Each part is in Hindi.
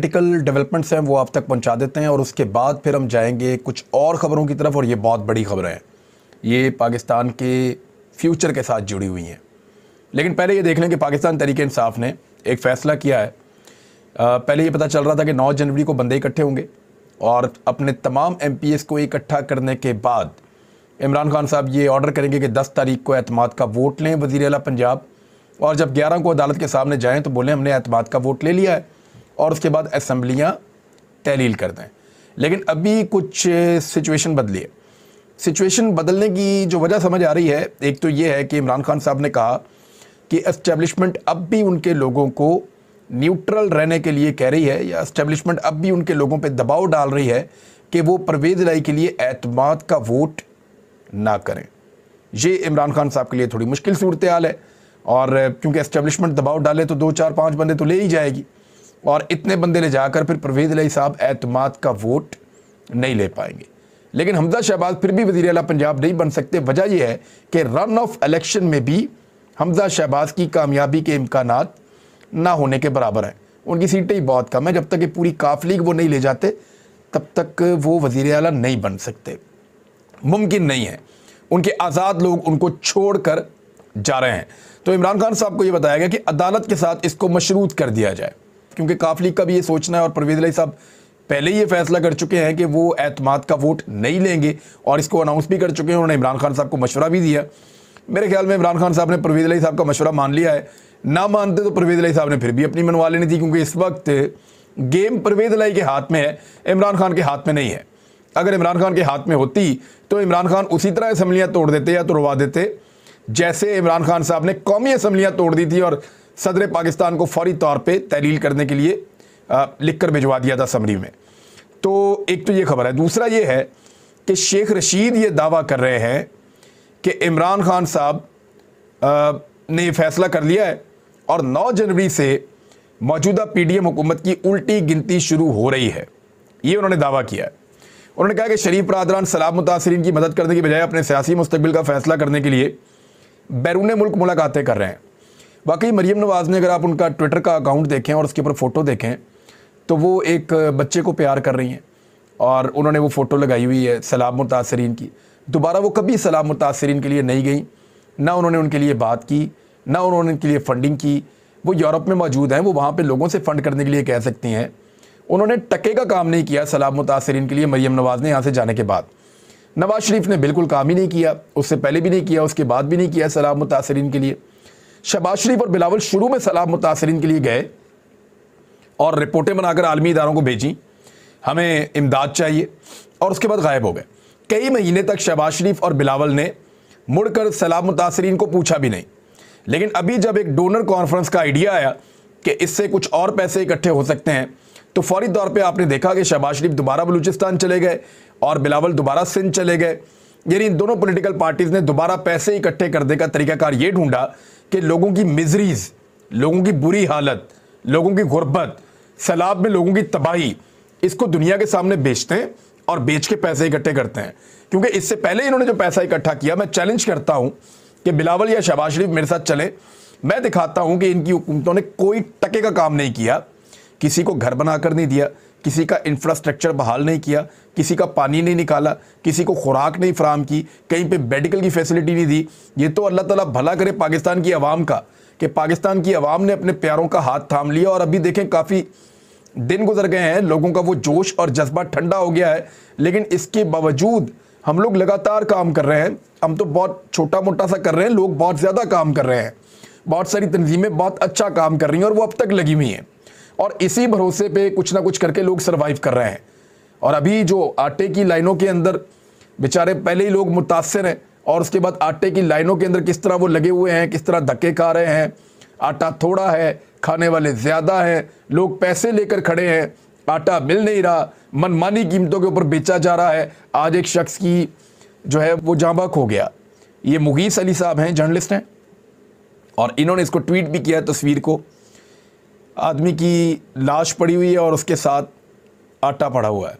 क्रिटिकल डेवलपमेंट्स हैं वो आप तक पहुंचा देते हैं और उसके बाद फिर हम जाएंगे कुछ और ख़बरों की तरफ और ये बहुत बड़ी खबरें हैं ये पाकिस्तान के फ्यूचर के साथ जुड़ी हुई हैं लेकिन पहले ये देख लें कि पाकिस्तान तरीके इंसाफ ने एक फ़ैसला किया है पहले ये पता चल रहा था कि नौ जनवरी को बंदे इकट्ठे होंगे और अपने तमाम एम को इकट्ठा करने के बाद इमरान खान साहब ये ऑर्डर करेंगे कि दस तारीख को अतमाद का वोट लें वज़ी अला पंजाब और जब ग्यारह को अदालत के सामने जाएँ तो बोलें हमने अतमाद का वोट ले लिया है और उसके बाद असम्बलियाँ तहलील कर दें लेकिन अभी कुछ सिचुएशन बदली है सिचुएशन बदलने की जो वजह समझ आ रही है एक तो ये है कि इमरान खान साहब ने कहा कि इस्टेब्लिशमेंट अब भी उनके लोगों को न्यूट्रल रहने के लिए कह रही है या इस्टेब्लिशमेंट अब भी उनके लोगों पर दबाव डाल रही है कि वो परवेज लाई के लिए एतमाद का वोट ना करें ये इमरान खान साहब के लिए थोड़ी मुश्किल सूरत हाल है और क्योंकि इस्टेब्लिशमेंट दबाव डाले तो दो चार पाँच बंदे तो ले ही जाएगी और इतने बंदे ले जाकर फिर परवेज अली साहब एतमाद का वोट नहीं ले पाएंगे लेकिन हमजा शहबाज फिर भी वजी अला पंजाब नहीं बन सकते वजह यह है कि रन ऑफ इलेक्शन में भी हमजा शहबाज की कामयाबी के इम्कान ना होने के बराबर हैं उनकी सीटें ही बहुत कम है जब तक ये पूरी काफ लीग वो नहीं ले जाते तब तक वो वजीर अला नहीं बन सकते मुमकिन नहीं है उनके आज़ाद लोग उनको छोड़ कर जा रहे हैं तो इमरान खान साहब को ये बताया गया कि अदालत के साथ इसको मशरूत कर दिया जाए क्योंकि काफ लीग का भी ये सोचना है और परवेज लाई साहब पहले ही ये फैसला कर चुके हैं कि वो एतमाद का वोट नहीं लेंगे और इसको अनाउंस भी कर चुके हैं उन्होंने इमरान खान साहब को मशवरा भी दिया मेरे ख्याल में इमरान खान साहब ने परवेज लाई साहब का मशवरा मान लिया है ना मानते तो परवेज लाई साहब ने फिर भी अपनी मनवा लेनी थी क्योंकि इस वक्त गेम परवेज लाई के हाथ में है इमरान खान के हाथ में नहीं है अगर इमरान खान के हाथ में होती तो इमरान खान उसी तरह असम्बलियाँ तोड़ देते या तोड़वा देते जैसे इमरान खान साहब ने कौमी असम्बलियाँ तोड़ दी थी और सदर पाकिस्तान को फौरी तौर पर तहलील करने के लिए लिख कर भिजवा दिया था समरी में तो एक तो ये खबर है दूसरा ये है कि शेख रशीद ये दावा कर रहे हैं कि इमरान खान साहब ने फैसला कर लिया है और 9 जनवरी से मौजूदा पीडीएम हुकूमत की उल्टी गिनती शुरू हो रही है ये उन्होंने दावा किया है उन्होंने कहा कि शरीफ बरदरान सलाब मुतासरीन की मदद करने की बजाय अपने सियासी मुस्तबिल का फैसला करने के लिए बैरून मुल्क मुलाकातें कर रहे हैं वाकई मरीम नवाज़ ने अगर आप उनका ट्विटर का अकाउंट देखें और उसके ऊपर फ़ोटो देखें तो वो एक बच्चे को प्यार कर रही हैं और उन्होंने वो फ़ोटो लगाई हुई है सलाब मुतासरीन की दोबारा वो कभी सलाब मुतासरीन के लिए नहीं गई ना उन्होंने उनके लिए बात की ना उन्होंने उनके लिए फ़ंडिंग की वो यूरोप में मौजूद हैं वो वहाँ पर लोगों से फ़ंड करने के लिए कह सकती हैं उन्होंने टके का काम नहीं किया सलाब मुतासरीन के लिए मरीम नवाज़ ने यहाँ से जाने के बाद नवाज़ शरीफ ने बिल्कुल काम ही नहीं किया उससे पहले भी नहीं किया उसके बाद भी नहीं किया सलाब मुतासरीन के लिए शहबाज शरीफ और बिलावल शुरू में सलाब मुतासरी के लिए गए और रिपोर्टें बनाकर आलमी इदारों को भेजी हमें इमदाद चाहिए और उसके बाद गायब हो गए कई महीने तक शहबाज शरीफ और बिलावल ने मुड़कर सलाब मुतासरी को पूछा भी नहीं लेकिन अभी जब एक डोनर कॉन्फ्रेंस का आइडिया आया कि इससे कुछ और पैसे इकट्ठे हो सकते हैं तो फौरी तौर पे आपने देखा कि शहबाज शरीफ दोबारा बलूचिस्तान चले गए और बिलावल दोबारा सिंध चले गए यानी इन दोनों पॉलिटिकल पार्टीज़ ने दोबारा पैसे इकट्ठे करने का तरीकाकार ये ढूंढा कि लोगों की मिजरीज लोगों की बुरी हालत लोगों की गुर्बत सैलाब में लोगों की तबाही इसको दुनिया के सामने बेचते हैं और बेच के पैसे इकट्ठे करते हैं क्योंकि इससे पहले इन्होंने जो पैसा इकट्ठा किया मैं चैलेंज करता हूं कि बिलावल या शहबाज शरीफ मेरे साथ चलें मैं दिखाता हूं कि इनकी हुकूमतों ने कोई टके का काम नहीं किया किसी को घर बनाकर नहीं दिया किसी का इंफ्रास्ट्रक्चर बहाल नहीं किया किसी का पानी नहीं निकाला किसी को खुराक नहीं फराम की कहीं पे मेडिकल की फैसिलिटी नहीं दी ये तो अल्लाह ताला भला करे पाकिस्तान की आवाम का कि पाकिस्तान की आवाम ने अपने प्यारों का हाथ थाम लिया और अभी देखें काफ़ी दिन गुजर गए हैं लोगों का वो जोश और जज्बा ठंडा हो गया है लेकिन इसके बावजूद हम लोग लगातार काम कर रहे हैं हम तो बहुत छोटा मोटा सा कर रहे हैं लोग बहुत ज़्यादा काम कर रहे हैं बहुत सारी तनजीमें बहुत अच्छा काम कर रही हैं और वो अब तक लगी हुई हैं और इसी भरोसे पे कुछ ना कुछ करके लोग सर्वाइव कर रहे हैं और अभी जो आटे की लाइनों के अंदर बेचारे पहले ही लोग मुतासर हैं और उसके बाद आटे की लाइनों के अंदर किस तरह वो लगे हुए हैं किस तरह धक्के खा रहे हैं आटा थोड़ा है खाने वाले ज़्यादा हैं लोग पैसे लेकर खड़े हैं आटा मिल नहीं रहा मनमानी कीमतों के ऊपर बेचा जा रहा है आज एक शख्स की जो है वो जाँबाक हो गया ये मुगीस अली साहब हैं जर्नलिस्ट हैं और इन्होंने इसको ट्वीट भी किया तस्वीर को आदमी की लाश पड़ी हुई है और उसके साथ आटा पड़ा हुआ है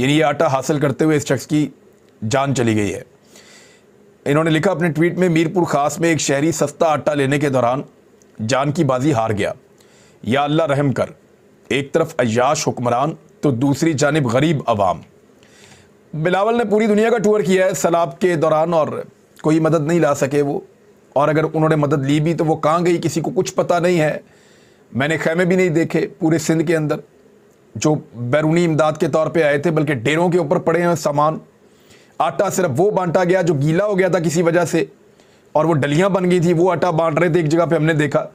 यानी ये आटा हासिल करते हुए इस शख्स की जान चली गई है इन्होंने लिखा अपने ट्वीट में मीरपुर खास में एक शहरी सस्ता आटा लेने के दौरान जान की बाजी हार गया या अल्लाह रहम कर एक तरफ अयाश हुक्मरान तो दूसरी जानब गरीब अवाम बिलावल ने पूरी दुनिया का टूर किया है सैलाब के दौरान और कोई मदद नहीं ला सके वो और अगर उन्होंने मदद ली भी तो वो कहाँ गई किसी को कुछ पता नहीं है मैंने खैमे भी नहीं देखे पूरे सिंध के अंदर जो बैरूनी इमदाद के तौर पे आए थे बल्कि डेरों के ऊपर पड़े हैं सामान आटा सिर्फ वो बांटा गया जो गीला हो गया था किसी वजह से और वो डलियाँ बन गई थी वो आटा बांट रहे थे एक जगह पे हमने देखा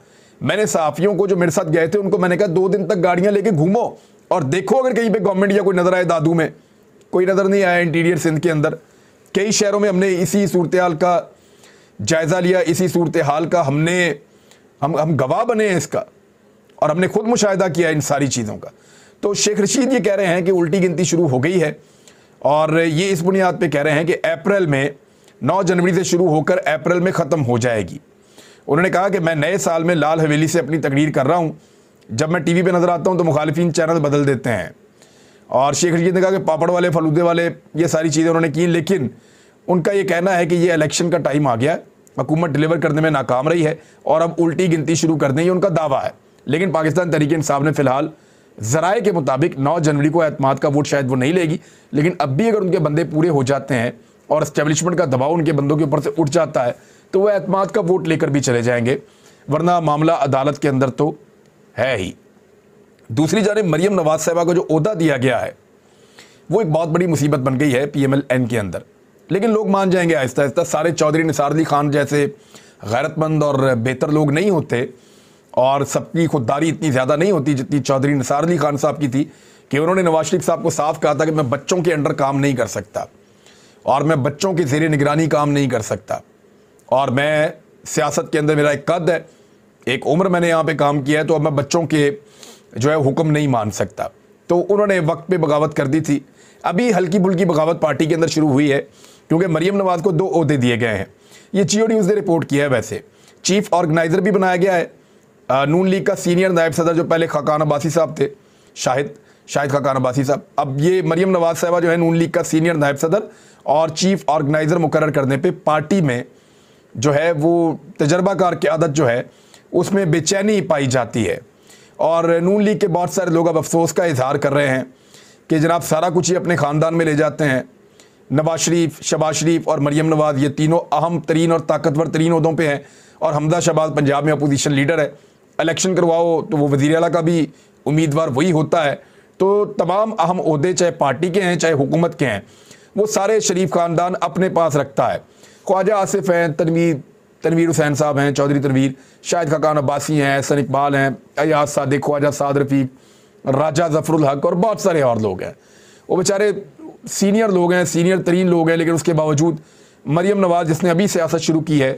मैंने सहाफ़ियों को जो मेरे साथ गए थे उनको मैंने कहा दो दिन तक गाड़ियाँ लेके घूमो और देखो अगर कहीं पर गवर्नमेंट या कोई नज़र आए दादू में कोई नज़र नहीं आया इंटीरियर सिंध के अंदर कई शहरों में हमने इसी सूरत हाल का जायज़ा लिया इसी सूरत हाल का हमने हम हम गवाह बने हैं इसका और हमने खुद मुशाह किया इन सारी चीज़ों का तो शेख रशीद ये कह रहे हैं कि उल्टी गिनती शुरू हो गई है और ये इस बुनियाद पर कह रहे हैं कि अप्रैल में नौ जनवरी से शुरू होकर अप्रैल में ख़त्म हो जाएगी उन्होंने कहा कि मैं नए साल में लाल हवेली से अपनी तकरीर कर रहा हूँ जब मैं टी वी पर नज़र आता हूँ तो मुखालफी चैनल बदल देते हैं और शेख रशीद ने कहा कि पापड़ वाले फलूदे वाले ये सारी चीज़ें उन्होंने की लेकिन उनका ये कहना है कि ये इलेक्शन का टाइम आ गया है हुकूमत डिलीवर करने में नाकाम रही है और अब उल्टी गिनती शुरू कर दें ये उनका दावा है लेकिन पाकिस्तान तरीके इंसाफ ने फिलहाल ज़राए के मुताबिक 9 जनवरी को अहतमाद का वोट शायद वो नहीं लेगी लेकिन अब भी अगर उनके बंदे पूरे हो जाते हैं और इस्टेब्लिशमेंट का दबाव उनके बंदों के ऊपर से उठ जाता है तो वह अहतमाद का वोट लेकर भी चले जाएंगे वरना मामला अदालत के अंदर तो है ही दूसरी जानब मरियम नवाज साहबा का जो अहदा दिया गया है वो एक बहुत बड़ी मुसीबत बन गई है पी एम एल एन के अंदर लेकिन लोग मान जाएंगे आहिस्ता आहिस्ता सारे चौधरी निसार अली खान जैसे गैरतमंद और बेहतर लोग नहीं होते और सबकी खुददारी इतनी ज़्यादा नहीं होती जितनी चौधरी निसार अली खान साहब की थी कि उन्होंने नवाज शरीफ साहब को साफ कहा था कि मैं बच्चों के अंडर काम नहीं कर सकता और मैं बच्चों की जेर निगरानी काम नहीं कर सकता और मैं सियासत के अंदर मेरा एक कद है एक उम्र मैंने यहाँ पे काम किया है तो अब मैं बच्चों के जो है हुक्म नहीं मान सकता तो उन्होंने वक्त पे बगावत कर दी थी अभी हल्की फुल्की बगावत पार्टी के अंदर शुरू हुई है क्योंकि मरीम नवाज को दो अहदे दिए गए हैं ये जियो न्यूज़ ने रिपोर्ट किया है वैसे चीफ ऑर्गेनाइज़र भी बनाया गया है नून लीग का सीनियर नायब सदर जो पहले खाकान अब्बासी साहब थे शाहिद शाहिद खाकान अब्बासी साहब अब ये मरीम नवाज साहबा जो है नून लीग का सीनियर नायब सदर और चीफ ऑर्गेनाइज़र मुकर करने पर पार्टी में जो है वो तजर्बाकार की आदत जो है उसमें बेचैनी पाई जाती है और नून लीग के बहुत सारे लोग अब अफसोस का इजहार कर रहे हैं कि जनाब सारा कुछ ही अपने ख़ानदान में ले जाते हैं नवाज शरीफ शबाज शरीफ और मरीम नवाज ये तीनों अहम तरीन और ताकतवर तरीन उहदों पर हैं और हमदा शबाज पंजाब में अपोजिशन लीडर है इलेक्शन करवाओ तो वो वज़ी अला का भी उम्मीदवार वही होता है तो तमाम अहम अहदे चाहे पार्टी के हैं चाहे हुकूमत के हैं वो सारे शरीफ ख़ानदान अपने पास रखता है ख्वाजा आसिफ हैं तनवीर तनवीर हुसैन साहब हैं चौधरी तनवीर शाहिद खकान अब्बासी हैं सन इकबाल हैं अयाज सादिक ख्वाजा साद रफ़ीक राजा जफरुल हक और बहुत सारे और लोग हैं वो बेचारे सीनियर लोग हैं सीनियर तरीन लोग हैं लेकिन उसके बावजूद मरियम नवाज़ जिसने अभी सियासत शुरू की है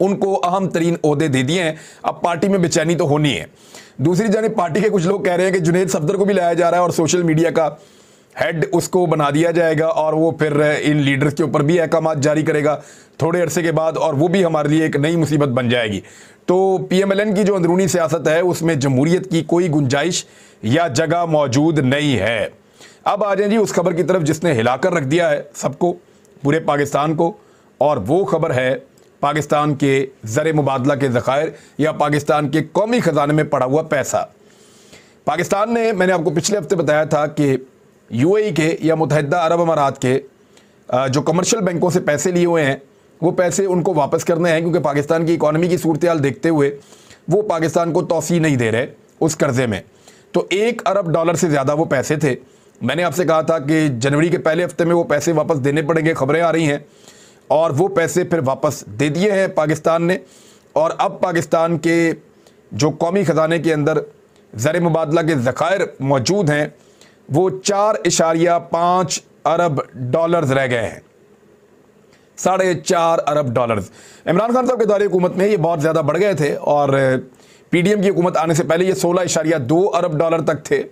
उनको अहम तरीन अहदे दे दिए हैं अब पार्टी में बेचैनी तो होनी है दूसरी जानब पार्टी के कुछ लोग कह रहे हैं कि जुनेद सफदर को भी लाया जा रहा है और सोशल मीडिया का हेड उसको बना दिया जाएगा और वो फिर इन लीडर्स के ऊपर भी अहकाम जारी करेगा थोड़े अरसे के बाद और वो भी हमारे लिए एक नई मुसीबत बन जाएगी तो पी एम एल एन की जो अंदरूनी सियासत है उसमें जमहूरियत की कोई गुंजाइश या जगह मौजूद नहीं है अब आ जाए जी उस खबर की तरफ जिसने हिलाकर रख दिया है सबको पूरे पाकिस्तान को और वो खबर है पाकिस्तान के ज़र मुबादला के ज़ख़ायर या पाकिस्तान के कौमी ख़जाने में पड़ा हुआ पैसा पाकिस्तान ने मैंने आपको पिछले हफ्ते बताया था कि ए के या मुतहदा अरब अमारात के जो कमर्शियल बैंकों से पैसे लिए हुए हैं वो पैसे उनको वापस करने हैं क्योंकि पाकिस्तान की इकानमी की सूरत देखते हुए वो पाकिस्तान को तोसी नहीं दे रहे उस कर्ज़े में तो एक अरब डॉलर से ज़्यादा वो पैसे थे मैंने आपसे कहा था कि जनवरी के पहले हफ्ते में वो पैसे वापस देने पड़ेंगे खबरें आ रही हैं और वो पैसे फिर वापस दे दिए हैं पाकिस्तान ने और अब पाकिस्तान के जो कौमी ख़जाने के अंदर ज़र मुबादला के ज़ख़ायर मौजूद हैं वो चार इशारिया पाँच अरब डॉलर्स रह गए हैं साढ़े चार अरब डॉलर्स इमरान खान साहब के दौरे हुकूमत में ये बहुत ज़्यादा बढ़ गए थे और पी डी एम की हुकूमत आने से पहले ये सोलह इशारिया दो अरब डॉलर तक थे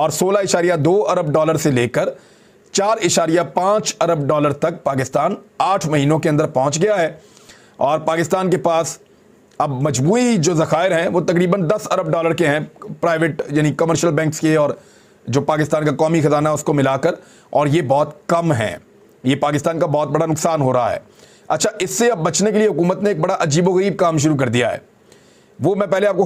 और सोलह इशारिया दो अरब डॉलर से लेकर चार इशारिया पाँच अरब डॉलर तक पाकिस्तान आठ महीनों के अंदर पहुंच गया है और पाकिस्तान के पास अब मजमू जो ज़ख़ायर हैं वो तकरीबन दस अरब डॉलर के हैं प्राइवेट यानी कमर्शल बैंक्स के और जो पाकिस्तान का कौमी ख़जाना उसको मिलाकर और ये बहुत कम है ये पाकिस्तान का बहुत बड़ा नुकसान हो रहा है अच्छा इससे अब बचने के लिए हुकूमत ने एक बड़ा अजीबोगरीब काम शुरू कर दिया है वो मैं पहले आपको